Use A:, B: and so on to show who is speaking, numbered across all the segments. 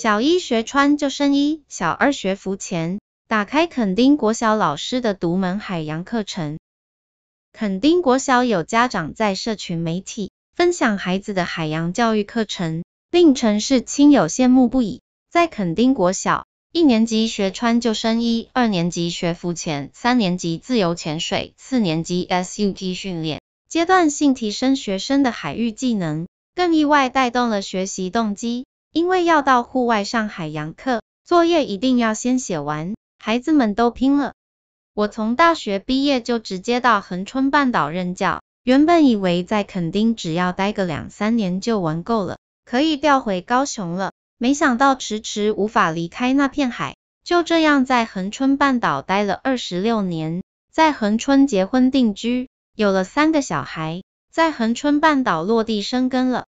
A: 小一学穿救生衣，小二学浮潜，打开垦丁国小老师的独门海洋课程。垦丁国小有家长在社群媒体分享孩子的海洋教育课程，令城市亲友羡慕不已。在垦丁国小，一年级学穿救生衣，二年级学浮潜，三年级自由潜水，四年级 SUT 训练，阶段性提升学生的海域技能，更意外带动了学习动机。因为要到户外上海洋课，作业一定要先写完，孩子们都拼了。我从大学毕业就直接到恒春半岛任教，原本以为在垦丁只要待个两三年就玩够了，可以调回高雄了，没想到迟迟无法离开那片海，就这样在恒春半岛待了二十六年，在恒春结婚定居，有了三个小孩，在恒春半岛落地生根了。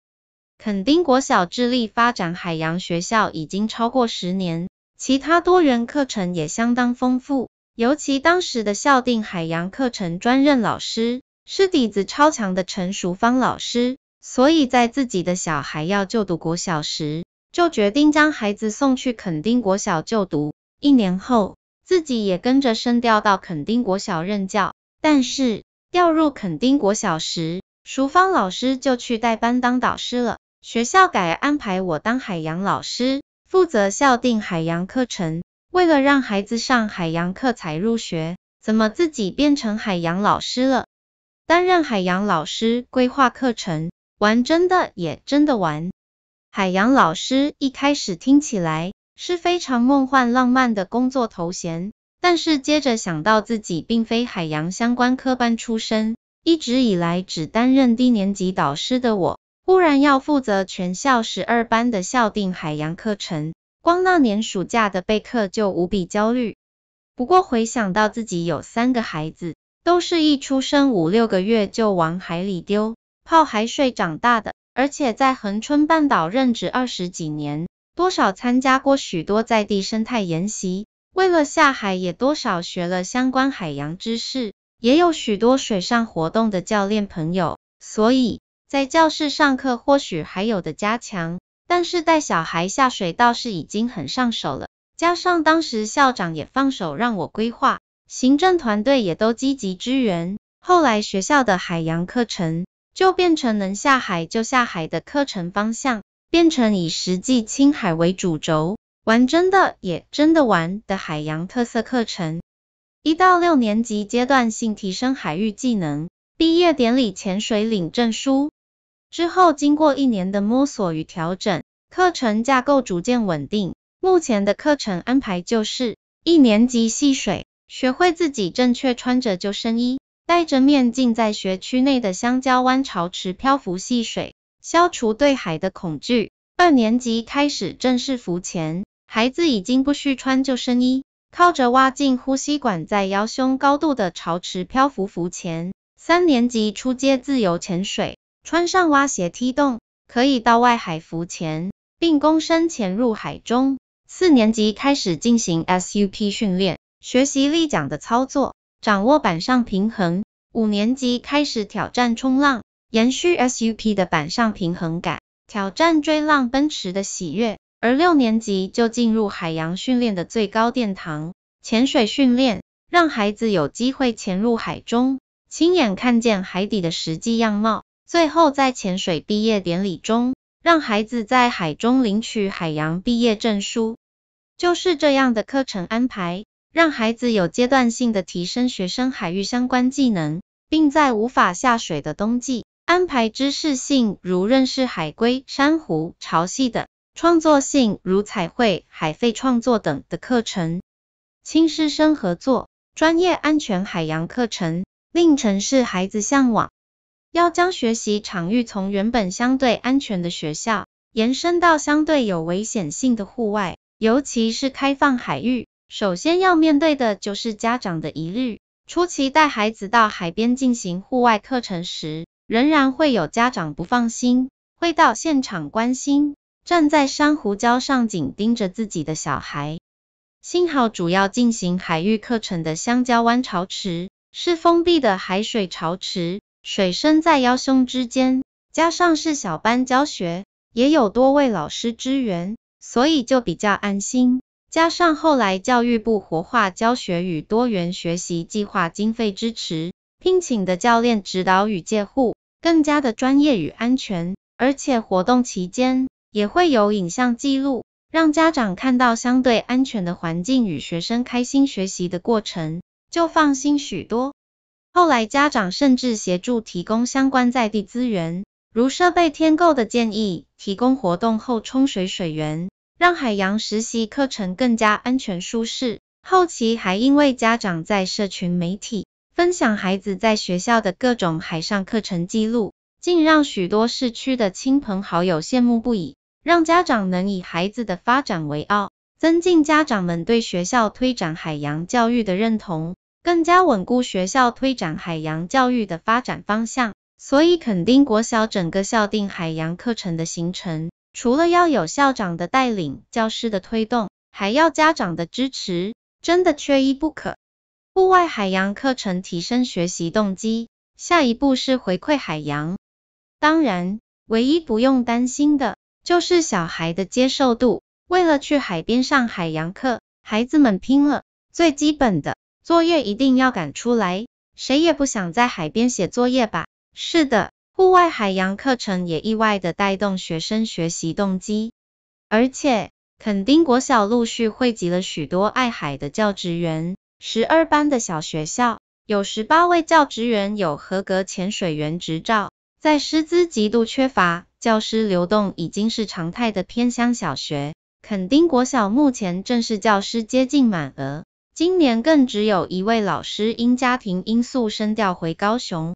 A: 垦丁国小致力发展海洋学校已经超过十年，其他多元课程也相当丰富，尤其当时的校定海洋课程专任老师是底子超强的陈淑芳老师，所以在自己的小孩要就读国小时，就决定将孩子送去垦丁国小就读，一年后自己也跟着升调到垦丁国小任教，但是调入垦丁国小时，淑芳老师就去代班当导师了。学校改安排我当海洋老师，负责校定海洋课程。为了让孩子上海洋课才入学，怎么自己变成海洋老师了？担任海洋老师，规划课程，玩真的也真的玩。海洋老师一开始听起来是非常梦幻浪漫的工作头衔，但是接着想到自己并非海洋相关科班出身，一直以来只担任低年级导师的我。忽然要负责全校十二班的校定海洋课程，光那年暑假的备课就无比焦虑。不过回想到自己有三个孩子，都是一出生五六个月就往海里丢泡海水长大的，而且在恒春半岛任职二十几年，多少参加过许多在地生态研习，为了下海也多少学了相关海洋知识，也有许多水上活动的教练朋友，所以。在教室上课或许还有的加强，但是带小孩下水倒是已经很上手了。加上当时校长也放手让我规划，行政团队也都积极支援。后来学校的海洋课程就变成能下海就下海的课程方向，变成以实际亲海为主轴，玩真的也真的玩的海洋特色课程。一到六年级阶段性提升海域技能，毕业典礼潜水领证书。之后经过一年的摸索与调整，课程架构逐渐稳定。目前的课程安排就是，一年级戏水，学会自己正确穿着救生衣，戴着面镜在学区内的香蕉湾潮池漂浮戏水，消除对海的恐惧。二年级开始正式浮潜，孩子已经不需穿救生衣，靠着蛙镜呼吸管在腰胸高度的潮池漂浮浮潜。三年级出街自由潜水。穿上蛙鞋踢洞，可以到外海浮潜，并躬身潜入海中。四年级开始进行 SUP 训练，学习立桨的操作，掌握板上平衡。五年级开始挑战冲浪，延续 SUP 的板上平衡感，挑战追浪奔驰的喜悦。而六年级就进入海洋训练的最高殿堂——潜水训练，让孩子有机会潜入海中，亲眼看见海底的实际样貌。最后在潜水毕业典礼中，让孩子在海中领取海洋毕业证书。就是这样的课程安排，让孩子有阶段性的提升学生海域相关技能，并在无法下水的冬季，安排知识性如认识海龟、珊瑚、潮汐等，创作性如彩绘、海废创作等的课程。亲师生合作，专业安全海洋课程，令城市孩子向往。要将学习场域从原本相对安全的学校，延伸到相对有危险性的户外，尤其是开放海域，首先要面对的就是家长的疑虑。初期带孩子到海边进行户外课程时，仍然会有家长不放心，会到现场关心，站在珊瑚礁上紧盯着自己的小孩。幸好主要进行海域课程的香蕉湾潮池，是封闭的海水潮池。水深在腰胸之间，加上是小班教学，也有多位老师支援，所以就比较安心。加上后来教育部活化教学与多元学习计划经费支持，聘请的教练指导与介护，更加的专业与安全。而且活动期间也会有影像记录，让家长看到相对安全的环境与学生开心学习的过程，就放心许多。后来，家长甚至协助提供相关在地资源，如设备添购的建议，提供活动后冲水水源，让海洋实习课程更加安全舒适。后期还因为家长在社群媒体分享孩子在学校的各种海上课程记录，竟让许多市区的亲朋好友羡慕不已，让家长能以孩子的发展为傲，增进家长们对学校推展海洋教育的认同。更加稳固学校推展海洋教育的发展方向，所以肯定国小整个校定海洋课程的形成，除了要有校长的带领、教师的推动，还要家长的支持，真的缺一不可。户外海洋课程提升学习动机，下一步是回馈海洋。当然，唯一不用担心的就是小孩的接受度。为了去海边上海洋课，孩子们拼了，最基本的。作业一定要赶出来，谁也不想在海边写作业吧。是的，户外海洋课程也意外的带动学生学习动机。而且，垦丁国小陆续汇集了许多爱海的教职员。十二班的小学校，有十八位教职员有合格潜水员执照。在师资极度缺乏，教师流动已经是常态的偏乡小学，垦丁国小目前正式教师接近满额。今年更只有一位老师因家庭因素升调回高雄，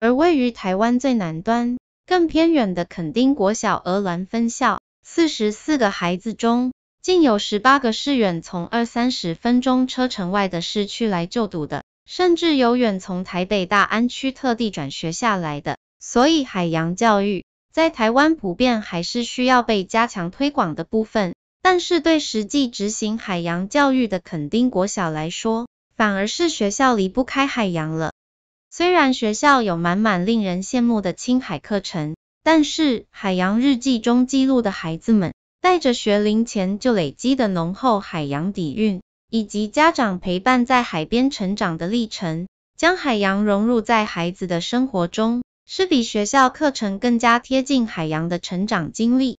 A: 而位于台湾最南端、更偏远的垦丁国小鹅銮分校，四十四个孩子中，竟有十八个是远从二三十分钟车程外的市区来就读的，甚至有远从台北大安区特地转学下来的。所以海洋教育在台湾普遍还是需要被加强推广的部分。但是对实际执行海洋教育的垦丁国小来说，反而是学校离不开海洋了。虽然学校有满满令人羡慕的青海课程，但是《海洋日记》中记录的孩子们，带着学龄前就累积的浓厚海洋底蕴，以及家长陪伴在海边成长的历程，将海洋融入在孩子的生活中，是比学校课程更加贴近海洋的成长经历。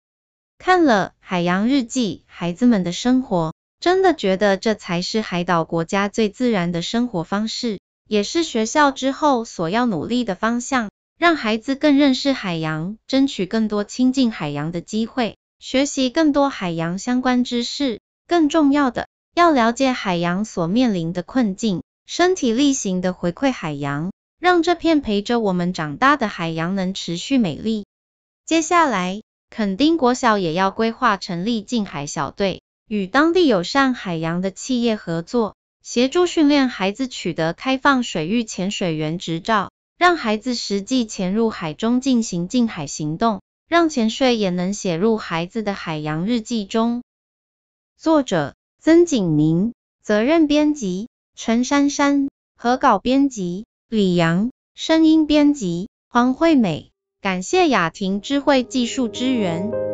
A: 看了《海洋日记》，孩子们的生活，真的觉得这才是海岛国家最自然的生活方式，也是学校之后所要努力的方向。让孩子更认识海洋，争取更多亲近海洋的机会，学习更多海洋相关知识。更重要的，要了解海洋所面临的困境，身体力行的回馈海洋，让这片陪着我们长大的海洋能持续美丽。接下来。垦丁国小也要规划成立近海小队，与当地友善海洋的企业合作，协助训练孩子取得开放水域潜水员执照，让孩子实际潜入海中进行近海行动，让潜水也能写入孩子的海洋日记中。作者：曾景明，责任编辑：陈珊珊，合稿编辑：李阳，声音编辑：黄惠美。感谢雅婷智慧技术支援。